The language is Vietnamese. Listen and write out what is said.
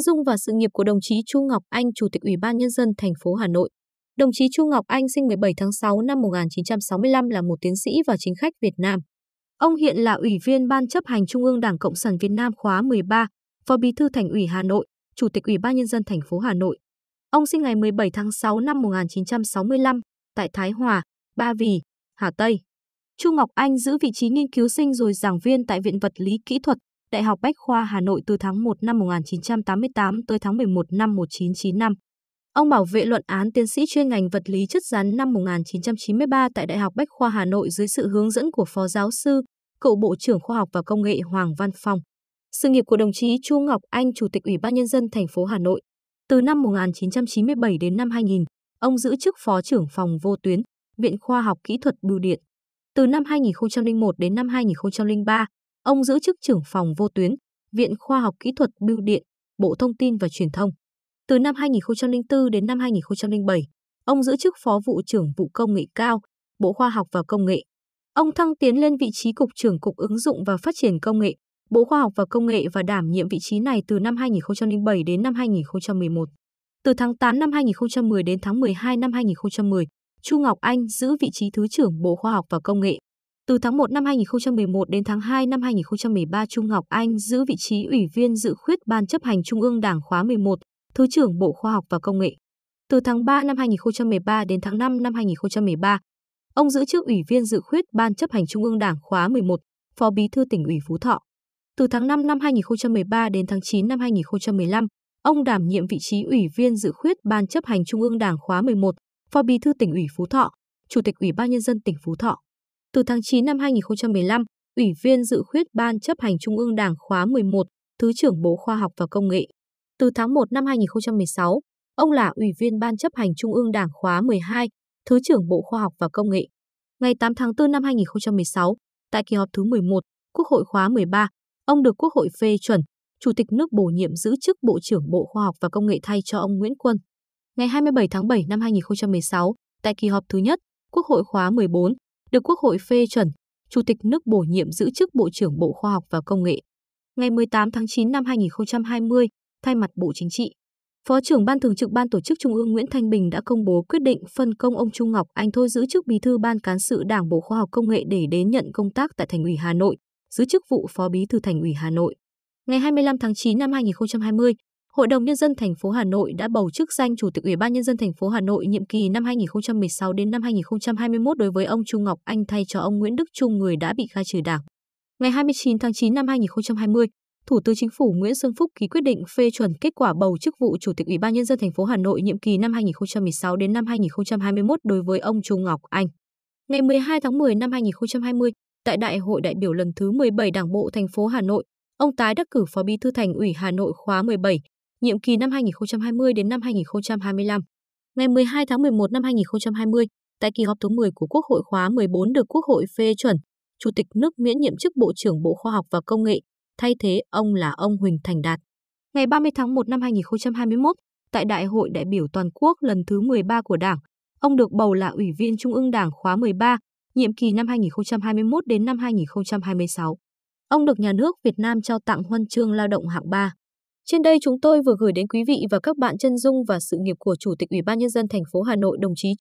chân dung và sự nghiệp của đồng chí Chu Ngọc Anh, Chủ tịch Ủy ban Nhân dân thành phố Hà Nội. Đồng chí Chu Ngọc Anh sinh 17 tháng 6 năm 1965 là một tiến sĩ và chính khách Việt Nam. Ông hiện là Ủy viên Ban chấp hành Trung ương Đảng Cộng sản Việt Nam khóa 13, Phó Bí thư Thành ủy Hà Nội, Chủ tịch Ủy ban Nhân dân thành phố Hà Nội. Ông sinh ngày 17 tháng 6 năm 1965 tại Thái Hòa, Ba Vì, Hà Tây. Chu Ngọc Anh giữ vị trí nghiên cứu sinh rồi giảng viên tại Viện Vật lý Kỹ thuật Đại học Bách khoa Hà Nội từ tháng 1 năm 1988 tới tháng 11 năm 1995. Ông bảo vệ luận án tiến sĩ chuyên ngành vật lý chất rắn năm 1993 tại Đại học Bách khoa Hà Nội dưới sự hướng dẫn của Phó giáo sư, cựu Bộ trưởng Khoa học và Công nghệ Hoàng Văn Phong. Sự nghiệp của đồng chí Chu Ngọc Anh, Chủ tịch Ủy ban Nhân dân thành phố Hà Nội. Từ năm 1997 đến năm 2000, ông giữ chức Phó trưởng phòng vô tuyến, Viện Khoa học Kỹ thuật Bưu điện. Từ năm 2001 đến năm 2003, Ông giữ chức trưởng phòng vô tuyến, Viện Khoa học Kỹ thuật Bưu điện, Bộ Thông tin và Truyền thông. Từ năm 2004 đến năm 2007, ông giữ chức Phó vụ trưởng vụ công nghệ cao, Bộ Khoa học và Công nghệ. Ông thăng tiến lên vị trí Cục trưởng Cục ứng dụng và phát triển công nghệ, Bộ Khoa học và Công nghệ và đảm nhiệm vị trí này từ năm 2007 đến năm 2011. Từ tháng 8 năm 2010 đến tháng 12 năm 2010, Chu Ngọc Anh giữ vị trí Thứ trưởng Bộ Khoa học và Công nghệ. Từ tháng 1 năm 2011 đến tháng 2 năm 2013, Trung Ngọc Anh giữ vị trí Ủy viên dự khuyết Ban chấp hành Trung ương Đảng khóa 11, Thứ trưởng Bộ Khoa học và Công nghệ. Từ tháng 3 năm 2013 đến tháng 5 năm 2013, ông giữ chức Ủy viên dự khuyết Ban chấp hành Trung ương Đảng khóa 11, Phó Bí thư tỉnh ủy Phú Thọ. Từ tháng 5 năm 2013 đến tháng 9 năm 2015, ông đảm nhiệm vị trí Ủy viên dự khuyết Ban chấp hành Trung ương Đảng khóa 11, Phó Bí thư tỉnh ủy Phú Thọ, Chủ tịch Ủy ban Nhân dân tỉnh Phú Thọ. Từ tháng 9 năm 2015, Ủy viên dự khuyết Ban chấp hành Trung ương Đảng khóa 11, Thứ trưởng Bộ Khoa học và Công nghệ. Từ tháng 1 năm 2016, ông là Ủy viên Ban chấp hành Trung ương Đảng khóa 12, Thứ trưởng Bộ Khoa học và Công nghệ. Ngày 8 tháng 4 năm 2016, tại kỳ họp thứ 11, Quốc hội khóa 13, ông được Quốc hội phê chuẩn, Chủ tịch nước bổ nhiệm giữ chức Bộ trưởng Bộ Khoa học và Công nghệ thay cho ông Nguyễn Quân. Ngày 27 tháng 7 năm 2016, tại kỳ họp thứ nhất, Quốc hội khóa 14, được Quốc hội phê chuẩn, Chủ tịch nước bổ nhiệm giữ chức Bộ trưởng Bộ Khoa học và Công nghệ. Ngày 18 tháng 9 năm 2020, thay mặt Bộ Chính trị, Phó trưởng Ban Thường trực Ban Tổ chức Trung ương Nguyễn Thanh Bình đã công bố quyết định phân công ông Trung Ngọc Anh thôi giữ chức Bí thư Ban Cán sự Đảng Bộ Khoa học Công nghệ để đến nhận công tác tại Thành ủy Hà Nội, giữ chức vụ Phó Bí thư Thành ủy Hà Nội. Ngày 25 tháng 9 năm 2020, Hội đồng nhân dân thành phố Hà Nội đã bầu chức danh Chủ tịch Ủy ban nhân dân thành phố Hà Nội nhiệm kỳ năm 2016 đến năm 2021 đối với ông Trung Ngọc Anh thay cho ông Nguyễn Đức Trung người đã bị khai trừ đảng. Ngày 29 tháng 9 năm 2020, Thủ tướng Chính phủ Nguyễn Xuân Phúc ký quyết định phê chuẩn kết quả bầu chức vụ Chủ tịch Ủy ban nhân dân thành phố Hà Nội nhiệm kỳ năm 2016 đến năm 2021 đối với ông Trung Ngọc Anh. Ngày 12 tháng 10 năm 2020, tại Đại hội đại biểu lần thứ 17 Đảng bộ thành phố Hà Nội, ông tái đắc cử Phó Bí thư Thành ủy Hà Nội khóa 17, nhiệm kỳ năm 2020 đến năm 2025. Ngày 12 tháng 11 năm 2020, tại kỳ họp thứ 10 của Quốc hội khóa 14 được Quốc hội phê chuẩn, Chủ tịch nước miễn nhiệm chức Bộ trưởng Bộ Khoa học và Công nghệ, thay thế ông là ông Huỳnh Thành Đạt. Ngày 30 tháng 1 năm 2021, tại Đại hội đại biểu toàn quốc lần thứ 13 của Đảng, ông được bầu là Ủy viên Trung ương Đảng khóa 13, nhiệm kỳ năm 2021 đến năm 2026. Ông được nhà nước Việt Nam trao tặng huân chương lao động hạng 3. Trên đây chúng tôi vừa gửi đến quý vị và các bạn chân dung và sự nghiệp của Chủ tịch Ủy ban nhân dân thành phố Hà Nội đồng chí